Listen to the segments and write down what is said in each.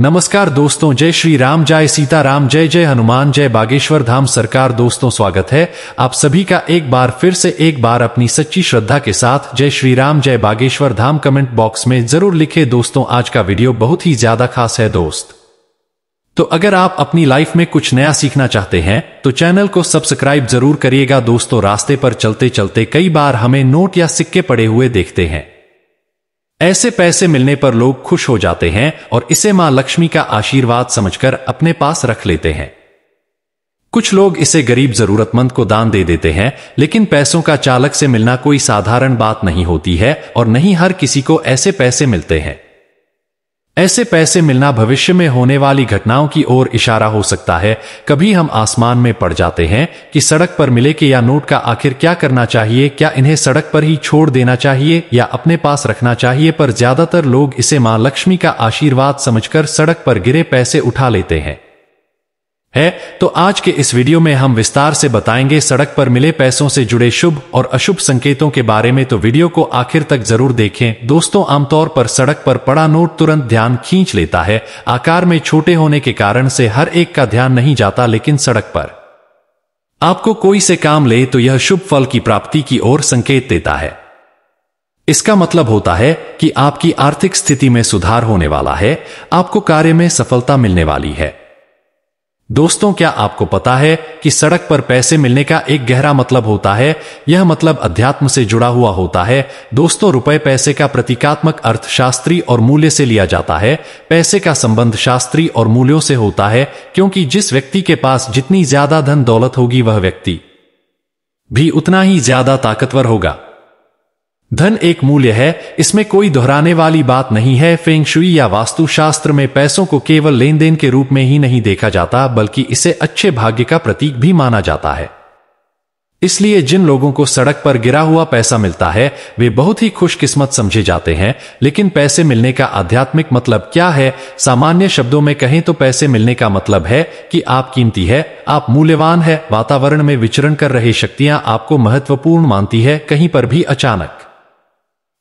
नमस्कार दोस्तों जय श्री राम जय सीता राम जय जय हनुमान जय बागेश्वर धाम सरकार दोस्तों स्वागत है आप सभी का एक बार फिर से एक बार अपनी सच्ची श्रद्धा के साथ जय श्री राम जय बागेश्वर धाम कमेंट बॉक्स में जरूर लिखे दोस्तों आज का वीडियो बहुत ही ज्यादा खास है दोस्त तो अगर आप अपनी लाइफ में कुछ नया सीखना चाहते हैं तो चैनल को सब्सक्राइब जरूर करिएगा दोस्तों रास्ते पर चलते चलते कई बार हमें नोट या सिक्के पड़े हुए देखते हैं ऐसे पैसे मिलने पर लोग खुश हो जाते हैं और इसे मां लक्ष्मी का आशीर्वाद समझकर अपने पास रख लेते हैं कुछ लोग इसे गरीब जरूरतमंद को दान दे देते हैं लेकिन पैसों का चालक से मिलना कोई साधारण बात नहीं होती है और नहीं हर किसी को ऐसे पैसे मिलते हैं ऐसे पैसे मिलना भविष्य में होने वाली घटनाओं की ओर इशारा हो सकता है कभी हम आसमान में पड़ जाते हैं कि सड़क पर मिले के या नोट का आखिर क्या करना चाहिए क्या इन्हें सड़क पर ही छोड़ देना चाहिए या अपने पास रखना चाहिए पर ज्यादातर लोग इसे मां लक्ष्मी का आशीर्वाद समझकर सड़क पर गिरे पैसे उठा लेते हैं है तो आज के इस वीडियो में हम विस्तार से बताएंगे सड़क पर मिले पैसों से जुड़े शुभ और अशुभ संकेतों के बारे में तो वीडियो को आखिर तक जरूर देखें दोस्तों आमतौर पर सड़क पर पड़ा नोट तुरंत ध्यान खींच लेता है आकार में छोटे होने के कारण से हर एक का ध्यान नहीं जाता लेकिन सड़क पर आपको कोई से काम ले तो यह शुभ फल की प्राप्ति की ओर संकेत देता है इसका मतलब होता है कि आपकी आर्थिक स्थिति में सुधार होने वाला है आपको कार्य में सफलता मिलने वाली है दोस्तों क्या आपको पता है कि सड़क पर पैसे मिलने का एक गहरा मतलब होता है यह मतलब अध्यात्म से जुड़ा हुआ होता है दोस्तों रुपए पैसे का प्रतीकात्मक अर्थ शास्त्री और मूल्य से लिया जाता है पैसे का संबंध शास्त्री और मूल्यों से होता है क्योंकि जिस व्यक्ति के पास जितनी ज्यादा धन दौलत होगी वह व्यक्ति भी उतना ही ज्यादा ताकतवर होगा धन एक मूल्य है इसमें कोई दोहराने वाली बात नहीं है फेंगशुई या वास्तुशास्त्र में पैसों को केवल लेन देन के रूप में ही नहीं देखा जाता बल्कि इसे अच्छे भाग्य का प्रतीक भी माना जाता है इसलिए जिन लोगों को सड़क पर गिरा हुआ पैसा मिलता है वे बहुत ही खुशकिस्मत समझे जाते हैं लेकिन पैसे मिलने का आध्यात्मिक मतलब क्या है सामान्य शब्दों में कहें तो पैसे मिलने का मतलब है कि आप कीमती है आप मूल्यवान है वातावरण में विचरण कर रही शक्तियां आपको महत्वपूर्ण मानती है कहीं पर भी अचानक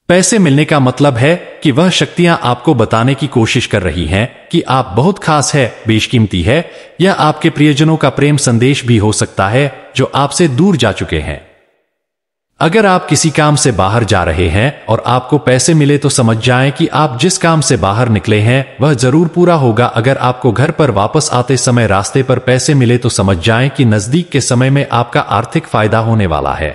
पैसे मिलने का मतलब है कि वह शक्तियां आपको बताने की कोशिश कर रही हैं कि आप बहुत खास है बेशकीमती है या आपके प्रियजनों का प्रेम संदेश भी हो सकता है जो आपसे दूर जा चुके हैं अगर आप किसी काम से बाहर जा रहे हैं और आपको पैसे मिले तो समझ जाएं कि आप जिस काम से बाहर निकले हैं वह जरूर पूरा होगा अगर आपको घर पर वापस आते समय रास्ते पर पैसे मिले तो समझ जाएं कि नजदीक के समय में आपका आर्थिक फायदा होने वाला है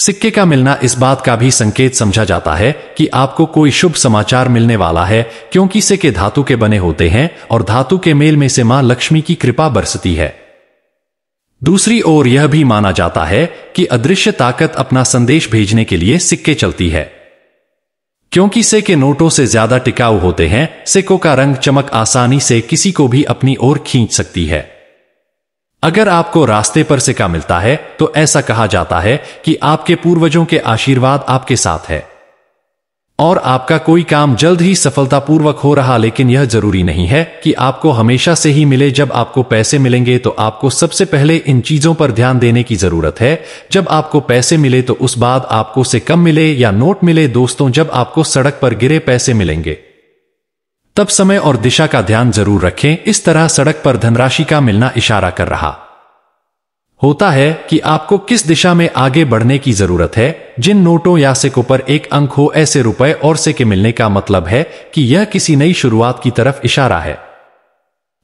सिक्के का मिलना इस बात का भी संकेत समझा जाता है कि आपको कोई शुभ समाचार मिलने वाला है क्योंकि सिक्के धातु के बने होते हैं और धातु के मेल में से मां लक्ष्मी की कृपा बरसती है दूसरी ओर यह भी माना जाता है कि अदृश्य ताकत अपना संदेश भेजने के लिए सिक्के चलती है क्योंकि सिक्के नोटों से ज्यादा टिकाऊ होते हैं सिक्कों का रंग चमक आसानी से किसी को भी अपनी ओर खींच सकती है अगर आपको रास्ते पर सिक्का मिलता है तो ऐसा कहा जाता है कि आपके पूर्वजों के आशीर्वाद आपके साथ है और आपका कोई काम जल्द ही सफलतापूर्वक हो रहा लेकिन यह जरूरी नहीं है कि आपको हमेशा से ही मिले जब आपको पैसे मिलेंगे तो आपको सबसे पहले इन चीजों पर ध्यान देने की जरूरत है जब आपको पैसे मिले तो उस बाद आपको से कम मिले या नोट मिले दोस्तों जब आपको सड़क पर गिरे पैसे मिलेंगे तब समय और दिशा का ध्यान जरूर रखें इस तरह सड़क पर धनराशि का मिलना इशारा कर रहा होता है कि आपको किस दिशा में आगे बढ़ने की जरूरत है जिन नोटों या सिकों पर एक अंक हो ऐसे रुपए और से के मिलने का मतलब है कि यह किसी नई शुरुआत की तरफ इशारा है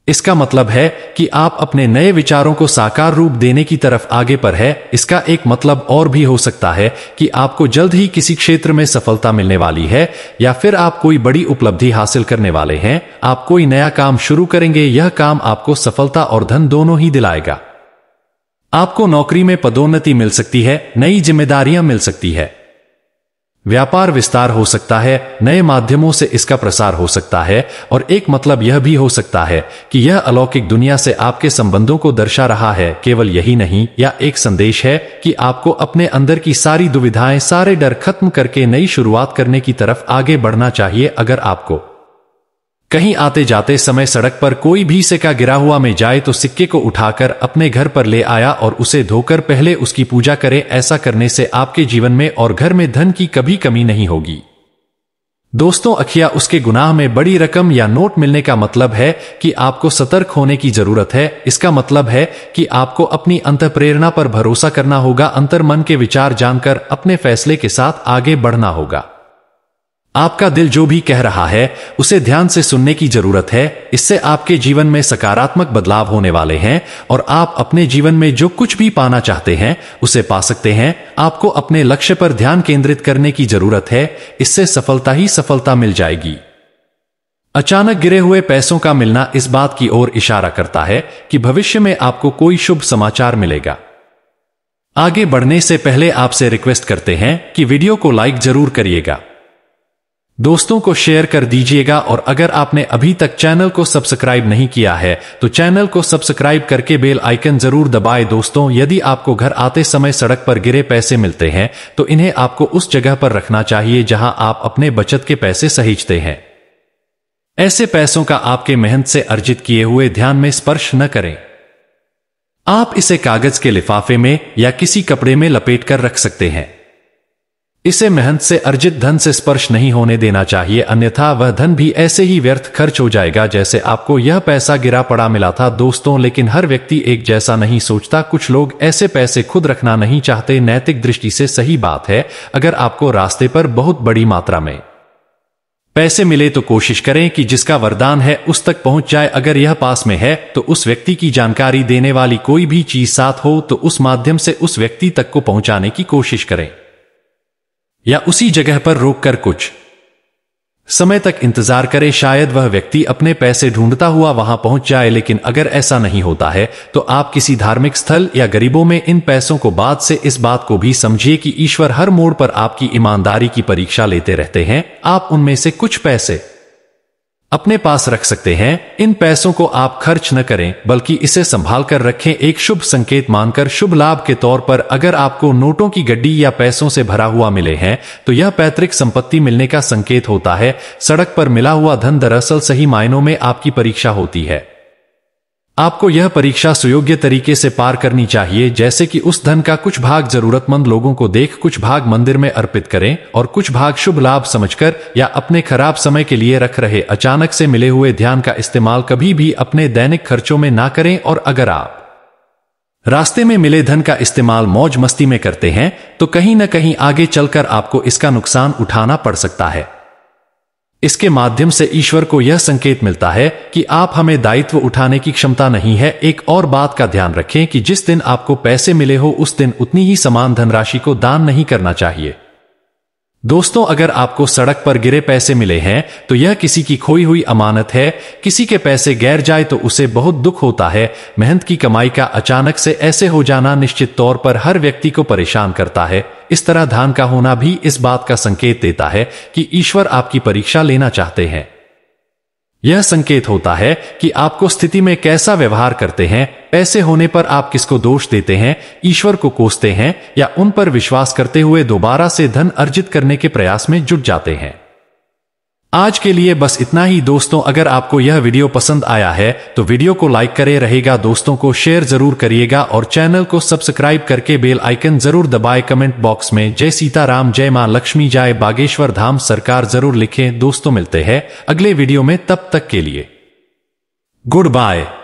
इसका मतलब है कि आप अपने नए विचारों को साकार रूप देने की तरफ आगे पर है इसका एक मतलब और भी हो सकता है कि आपको जल्द ही किसी क्षेत्र में सफलता मिलने वाली है या फिर आप कोई बड़ी उपलब्धि हासिल करने वाले हैं आप कोई नया काम शुरू करेंगे यह काम आपको सफलता और धन दोनों ही दिलाएगा आपको नौकरी में पदोन्नति मिल सकती है नई जिम्मेदारियां मिल सकती है व्यापार विस्तार हो सकता है नए माध्यमों से इसका प्रसार हो सकता है और एक मतलब यह भी हो सकता है कि यह अलौकिक दुनिया से आपके संबंधों को दर्शा रहा है केवल यही नहीं या एक संदेश है कि आपको अपने अंदर की सारी दुविधाएं सारे डर खत्म करके नई शुरुआत करने की तरफ आगे बढ़ना चाहिए अगर आपको कहीं आते जाते समय सड़क पर कोई भी सिक्का गिरा हुआ में जाए तो सिक्के को उठाकर अपने घर पर ले आया और उसे धोकर पहले उसकी पूजा करें ऐसा करने से आपके जीवन में और घर में धन की कभी कमी नहीं होगी दोस्तों अखिया उसके गुनाह में बड़ी रकम या नोट मिलने का मतलब है कि आपको सतर्क होने की जरूरत है इसका मतलब है कि आपको अपनी अंत प्रेरणा पर भरोसा करना होगा अंतर्मन के विचार जानकर अपने फैसले के साथ आगे बढ़ना होगा आपका दिल जो भी कह रहा है उसे ध्यान से सुनने की जरूरत है इससे आपके जीवन में सकारात्मक बदलाव होने वाले हैं और आप अपने जीवन में जो कुछ भी पाना चाहते हैं उसे पा सकते हैं आपको अपने लक्ष्य पर ध्यान केंद्रित करने की जरूरत है इससे सफलता ही सफलता मिल जाएगी अचानक गिरे हुए पैसों का मिलना इस बात की ओर इशारा करता है कि भविष्य में आपको कोई शुभ समाचार मिलेगा आगे बढ़ने से पहले आपसे रिक्वेस्ट करते हैं कि वीडियो को लाइक जरूर करिएगा दोस्तों को शेयर कर दीजिएगा और अगर आपने अभी तक चैनल को सब्सक्राइब नहीं किया है तो चैनल को सब्सक्राइब करके बेल आइकन जरूर दबाएं दोस्तों यदि आपको घर आते समय सड़क पर गिरे पैसे मिलते हैं तो इन्हें आपको उस जगह पर रखना चाहिए जहां आप अपने बचत के पैसे सहेजते हैं ऐसे पैसों का आपके मेहनत से अर्जित किए हुए ध्यान में स्पर्श न करें आप इसे कागज के लिफाफे में या किसी कपड़े में लपेट कर रख सकते हैं इसे मेहनत से अर्जित धन से स्पर्श नहीं होने देना चाहिए अन्यथा वह धन भी ऐसे ही व्यर्थ खर्च हो जाएगा जैसे आपको यह पैसा गिरा पड़ा मिला था दोस्तों लेकिन हर व्यक्ति एक जैसा नहीं सोचता कुछ लोग ऐसे पैसे खुद रखना नहीं चाहते नैतिक दृष्टि से सही बात है अगर आपको रास्ते पर बहुत बड़ी मात्रा में पैसे मिले तो कोशिश करें कि जिसका वरदान है उस तक पहुंच जाए अगर यह पास में है तो उस व्यक्ति की जानकारी देने वाली कोई भी चीज साथ हो तो उस माध्यम से उस व्यक्ति तक को पहुंचाने की कोशिश करें या उसी जगह पर रोककर कुछ समय तक इंतजार करे शायद वह व्यक्ति अपने पैसे ढूंढता हुआ वहां पहुंच जाए लेकिन अगर ऐसा नहीं होता है तो आप किसी धार्मिक स्थल या गरीबों में इन पैसों को बाद से इस बात को भी समझिए कि ईश्वर हर मोड़ पर आपकी ईमानदारी की परीक्षा लेते रहते हैं आप उनमें से कुछ पैसे अपने पास रख सकते हैं इन पैसों को आप खर्च न करें बल्कि इसे संभाल कर रखें एक शुभ संकेत मानकर शुभ लाभ के तौर पर अगर आपको नोटों की गड्डी या पैसों से भरा हुआ मिले हैं तो यह पैतृक संपत्ति मिलने का संकेत होता है सड़क पर मिला हुआ धन दरअसल सही मायनों में आपकी परीक्षा होती है आपको यह परीक्षा सुयोग्य तरीके से पार करनी चाहिए जैसे कि उस धन का कुछ भाग जरूरतमंद लोगों को देख कुछ भाग मंदिर में अर्पित करें और कुछ भाग शुभ लाभ समझकर या अपने खराब समय के लिए रख रहे अचानक से मिले हुए ध्यान का इस्तेमाल कभी भी अपने दैनिक खर्चों में ना करें और अगर आप रास्ते में मिले धन का इस्तेमाल मौज मस्ती में करते हैं तो कहीं ना कहीं आगे चलकर आपको इसका नुकसान उठाना पड़ सकता है इसके माध्यम से ईश्वर को यह संकेत मिलता है कि आप हमें दायित्व उठाने की क्षमता नहीं है एक और बात का ध्यान रखें कि जिस दिन आपको पैसे मिले हो उस दिन उतनी ही समान धनराशि को दान नहीं करना चाहिए दोस्तों अगर आपको सड़क पर गिरे पैसे मिले हैं तो यह किसी की खोई हुई अमानत है किसी के पैसे गैर जाए तो उसे बहुत दुख होता है मेहनत की कमाई का अचानक से ऐसे हो जाना निश्चित तौर पर हर व्यक्ति को परेशान करता है इस तरह धान का होना भी इस बात का संकेत देता है कि ईश्वर आपकी परीक्षा लेना चाहते हैं यह संकेत होता है कि आपको स्थिति में कैसा व्यवहार करते हैं ऐसे होने पर आप किसको दोष देते हैं ईश्वर को कोसते हैं या उन पर विश्वास करते हुए दोबारा से धन अर्जित करने के प्रयास में जुट जाते हैं आज के लिए बस इतना ही दोस्तों अगर आपको यह वीडियो पसंद आया है तो वीडियो को लाइक करे रहेगा दोस्तों को शेयर जरूर करिएगा और चैनल को सब्सक्राइब करके बेल आइकन जरूर दबाए कमेंट बॉक्स में जय सीताराम जय मां लक्ष्मी जय बागेश्वर धाम सरकार जरूर लिखें दोस्तों मिलते हैं अगले वीडियो में तब तक के लिए गुड बाय